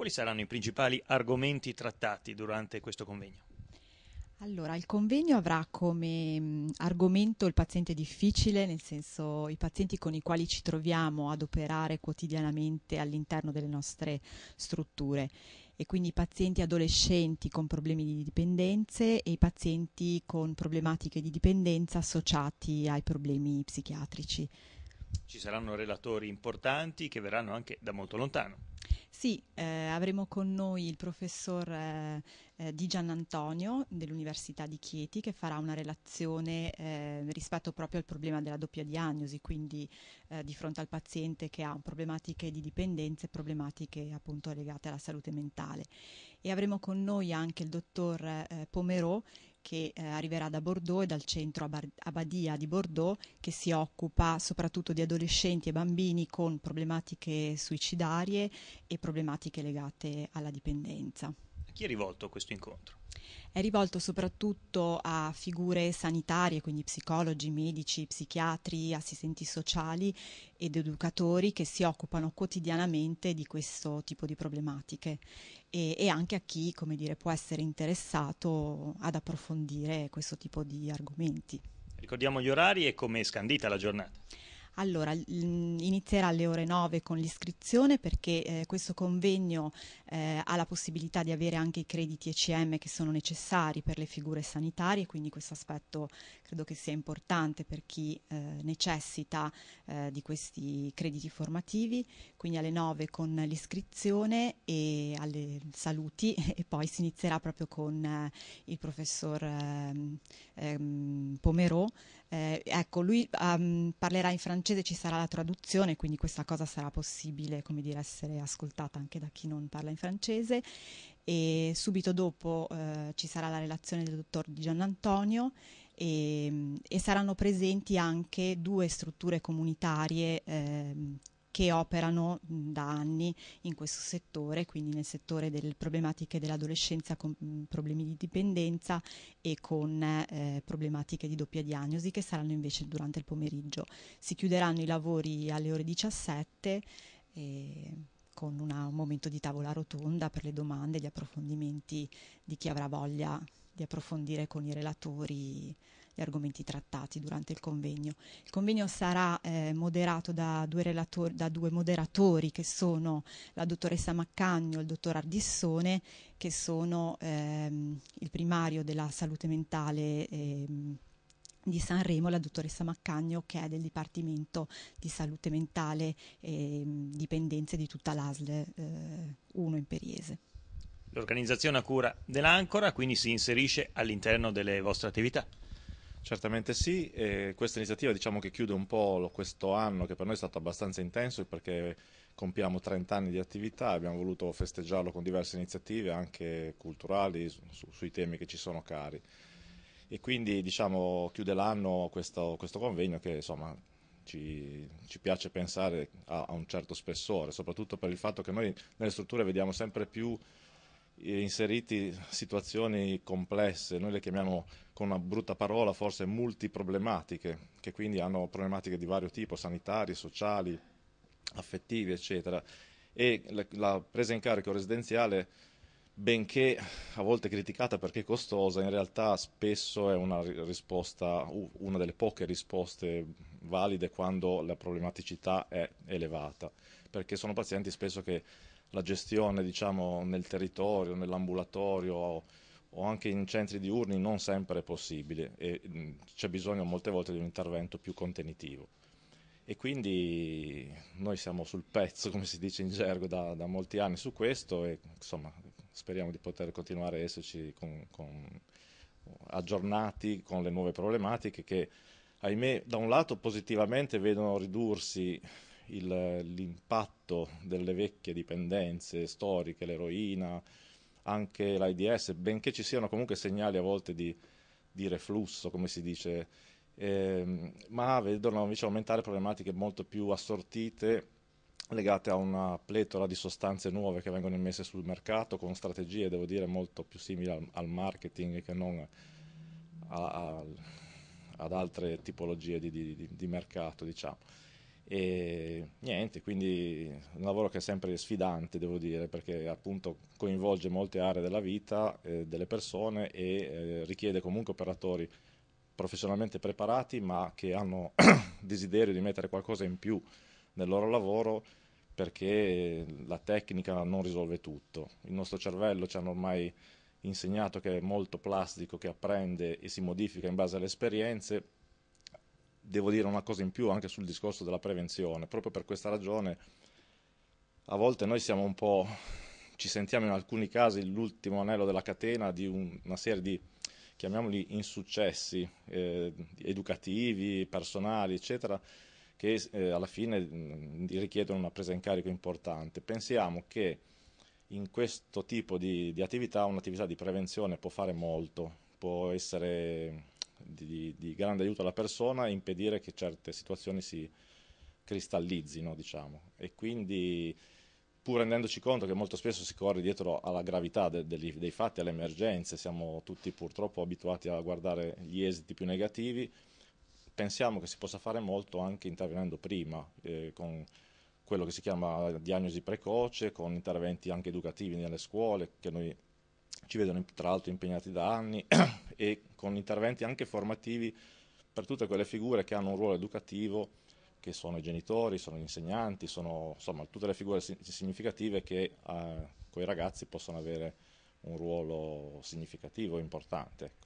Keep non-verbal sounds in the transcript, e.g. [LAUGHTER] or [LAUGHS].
Quali saranno i principali argomenti trattati durante questo convegno? Allora, il convegno avrà come mh, mm, argomento il paziente difficile, nel senso i pazienti con i quali ci troviamo ad operare quotidianamente all'interno delle nostre strutture e quindi i pazienti adolescenti con problemi di dipendenze e i pazienti con problematiche di dipendenza associati ai problemi psichiatrici. Ci saranno relatori importanti che verranno anche da molto lontano. Sì, eh, avremo con noi il professor eh, eh, Di Giannantonio dell'Università di Chieti che farà una relazione eh, rispetto proprio al problema della doppia diagnosi, quindi eh, di fronte al paziente che ha problematiche di dipendenza e problematiche appunto legate alla salute mentale. E avremo con noi anche il dottor eh, Pomero che eh, arriverà da Bordeaux e dal centro Abadia di Bordeaux che si occupa soprattutto di adolescenti e bambini con problematiche suicidarie e problematiche legate alla dipendenza. A chi è rivolto questo incontro? È rivolto soprattutto a figure sanitarie, quindi psicologi, medici, psichiatri, assistenti sociali ed educatori che si occupano quotidianamente di questo tipo di problematiche e, e anche a chi, come dire, può essere interessato ad approfondire questo tipo di argomenti. Ricordiamo gli orari e come è scandita la giornata. Allora, mm, inizierà alle ore 9 con l'iscrizione perché eh, questo convegno eh, ha la possibilità di avere anche i crediti ECM che sono necessari per le figure sanitarie, quindi questo aspetto credo che sia importante per chi eh, necessita eh, di questi crediti formativi, quindi alle 9 con l'iscrizione e alle saluti [LAUGHS] e poi si inizierà proprio con eh, il professor ehm, ehm Pomerò eh, ecco, lui um, parlerà in francese, ci sarà la traduzione, quindi questa cosa sarà possibile, come dire, essere ascoltata anche da chi non parla in francese. E subito dopo eh, ci sarà la relazione del dottor Di Giannantonio e, e saranno presenti anche due strutture comunitarie eh, che operano mm, da anni in questo settore, quindi nel settore delle problematiche dell'adolescenza con mm, problemi di dipendenza e con eh, problematiche di doppia diagnosi che saranno invece durante il pomeriggio. Si chiuderanno i lavori alle ore 17 eh, con una, un momento di tavola rotonda per le domande, e gli approfondimenti di chi avrà voglia di approfondire con i relatori gli argomenti trattati durante il convegno. Il convegno sarà eh, moderato da due, relator- da due, moderatori che sono la dottoressa Maccagno e il dottor Ardissone, che sono ehm, il primario della salute mentale. Ehm, di Sanremo la dottoressa Maccagno che è del Dipartimento di Salute Mentale e ehm, Dipendenze di tutta l'ASL 1 eh, in Periese l'organizzazione a cura dell'Ancora, quindi si inserisce all'interno delle vostre attività. Certamente sì, eh, questa iniziativa diciamo che chiude un po' questo anno che per noi è stato abbastanza intenso perché compiamo 30 anni di attività, abbiamo voluto festeggiarlo con diverse iniziative anche culturali su, sui temi che ci sono cari e quindi diciamo chiude l'anno questo, questo, convegno che insomma ci, ci piace pensare a, a un certo spessore, soprattutto per il fatto che noi nelle strutture vediamo sempre più inseriti situazioni complesse, noi le chiamiamo con una brutta parola forse multiproblematiche, che quindi hanno problematiche di vario tipo, sanitarie, sociali, affettive, eccetera. E la, presa in carico residenziale, benché a volte criticata perché costosa, in realtà spesso è una risposta, una delle poche risposte valide quando la problematicità è elevata, perché sono pazienti spesso che la gestione diciamo, nel territorio, nell'ambulatorio o, o, anche in centri diurni non sempre è possibile e mm, c'è bisogno molte volte di un intervento più contenitivo. E quindi noi siamo sul pezzo, come si dice in gergo, da, da molti anni su questo e insomma, speriamo di poter continuare a esserci con, con, aggiornati con le nuove problematiche che ahimè da un lato positivamente vedono ridursi il, l'impatto delle vecchie dipendenze storiche, l'eroina, anche l'AIDS, benché ci siano comunque segnali a volte di, di reflusso, come si dice, eh, ma vedono invece aumentare problematiche molto più assortite legate a una pletora di sostanze nuove che vengono immesse sul mercato con strategie, devo dire, molto più simili al, al marketing che non a, a, ad altre tipologie di, di, di mercato, diciamo e niente, quindi un lavoro che è sempre sfidante, devo dire, perché appunto coinvolge molte aree della vita eh, delle persone e eh, richiede comunque operatori professionalmente preparati, ma che hanno [CLEARS THROAT] desiderio di mettere qualcosa in più nel loro lavoro perché la tecnica non risolve tutto. Il nostro cervello ci hanno ormai insegnato che è molto plastico, che apprende e si modifica in base alle esperienze devo dire una cosa in più anche sul discorso della prevenzione, proprio per questa ragione a volte noi siamo un po', ci sentiamo in alcuni casi l'ultimo anello della catena di un, una serie di, chiamiamoli, insuccessi eh, educativi, personali, eccetera, che eh, alla fine mh, mm, richiedono una presa in carico importante. Pensiamo che in questo tipo di, di attività un'attività di prevenzione può fare molto, può essere di, di, grande aiuto alla persona e impedire che certe situazioni si cristallizzino, diciamo. E quindi, pur rendendoci conto che molto spesso si corre dietro alla gravità de, de, dei fatti, alle emergenze, siamo tutti purtroppo abituati a guardare gli esiti più negativi, pensiamo che si possa fare molto anche intervenendo prima, eh, con quello che si chiama diagnosi precoce, con interventi anche educativi nelle scuole, che noi ci vedono tra l'altro impegnati da anni, [CLEARS THROAT] e con interventi anche formativi per tutte quelle figure che hanno un ruolo educativo, che sono i genitori, sono gli insegnanti, sono insomma tutte le figure significative che eh, con i ragazzi possono avere un ruolo significativo e importante.